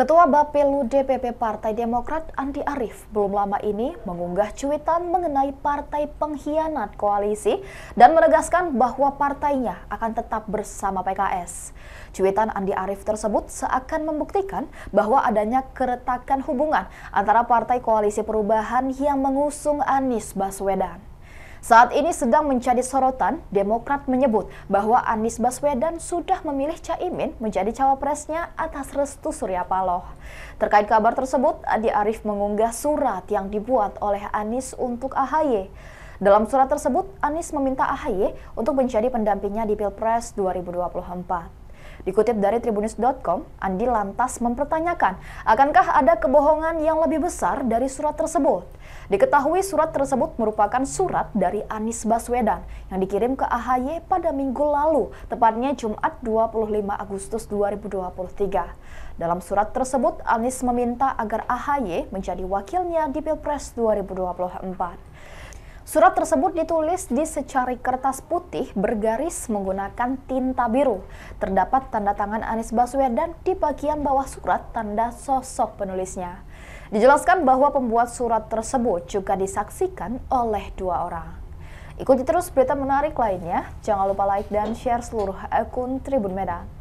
Ketua Bapilu DPP Partai Demokrat Andi Arief belum lama ini mengunggah cuitan mengenai partai pengkhianat koalisi dan menegaskan bahwa partainya akan tetap bersama PKS. Cuitan Andi Arief tersebut seakan membuktikan bahwa adanya keretakan hubungan antara partai koalisi perubahan yang mengusung Anies Baswedan. Saat ini sedang menjadi sorotan, Demokrat menyebut bahwa Anies Baswedan sudah memilih Caimin menjadi cawapresnya atas restu Surya Paloh. Terkait kabar tersebut, Adi Arief mengunggah surat yang dibuat oleh Anies untuk AHY. Dalam surat tersebut, Anies meminta AHY untuk menjadi pendampingnya di Pilpres 2024. Dikutip dari tribunus.com, Andi lantas mempertanyakan, akankah ada kebohongan yang lebih besar dari surat tersebut? Diketahui surat tersebut merupakan surat dari Anies Baswedan yang dikirim ke AHY pada minggu lalu, tepatnya Jumat 25 Agustus 2023. Dalam surat tersebut, Anies meminta agar AHY menjadi wakilnya di Pilpres 2024. Surat tersebut ditulis di secari kertas putih bergaris menggunakan tinta biru. Terdapat tanda tangan Anies Baswedan di bagian bawah surat tanda sosok penulisnya. Dijelaskan bahwa pembuat surat tersebut juga disaksikan oleh dua orang. Ikuti terus berita menarik lainnya. Jangan lupa like dan share seluruh akun Tribun Medan.